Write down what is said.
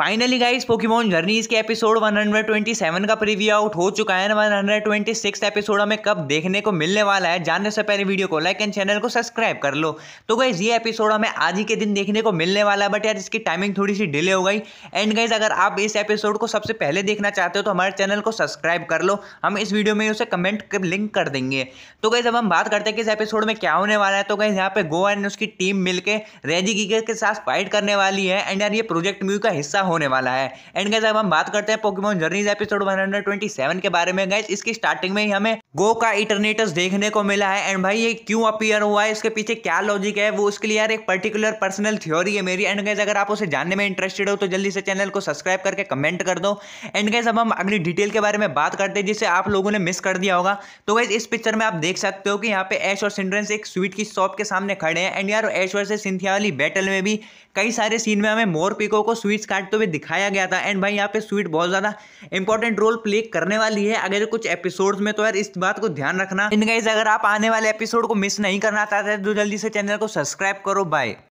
finally guys Pokemon journeys के episode 127 का preview out हो चुका है वन सिक्स एपिसोड हमें कब देखने को मिलने वाला है जानने से पहले वीडियो को लाइक एंड चैनल को सब्सक्राइब कर लो तो गाइज ये एपिसोड हमें आज ही के दिन देखने को मिलने वाला है बट यार इसकी टाइमिंग थोड़ी सी डिले हो गई एंड गाइज अगर आप इस एपिसोड को सबसे पहले देखना चाहते हो तो हमारे चैनल को सब्सक्राइब कर लो हम इस वीडियो में उसे कमेंट लिंक कर देंगे तो गाइज अब हम बात करते हैं कि इस एपिसोड में क्या होने वाला है तो गाइज यहाँ पे गोवा एंड उसकी टीम मिलकर रेजी गीगर के साथ फाइट करने वाली है एंड यार ये प्रोजेक्ट म्यू का हिस्सा होने वाला है एंड गैस अब हम बात करते हैं पोकेमोन जर्नीज एपिसोड 127 के बारे में गैस इसकी स्टार्टिंग में ही हमें गो का इटरनेटस देखने को मिला है एंड भाई ये क्यों अपीयर हुआ है इसके पीछे क्या लॉजिक है वो उसके लिए यार एक पर्टिकुलर पर्सनल थ्योरी है मेरी एंड गैस अगर आप उसे जानने में इंटरेस्टेड हो तो जल्दी से चैनल को सब्सक्राइब करके कमेंट कर दो एंड गैस अब हम अगली डिटेल के बारे में बात करते हैं जिसे आप लोगों ने मिस कर दिया होगा तो गैस इस पिक्चर में आप देख सकते हो कि यहाँ पे ऐश और सिंड्रेंस एक स्वीट की शॉप के सामने खड़े हैं एंड यार ऐश वर्सेज सिंथिया वाली बैटल में भी कई सारे सीन में हमें मोर पिको को स्वीट्स काटते हुए दिखाया गया था एंड भाई यहाँ पे स्वीट बहुत ज़्यादा इंपॉर्टेंट रोल प्ले करने वाली है अगर कुछ एपिसोड्स में तो यार इस बात को ध्यान रखना इन अगर आप आने वाले एपिसोड को मिस नहीं करना चाहते तो जल्दी से चैनल को सब्सक्राइब करो बाय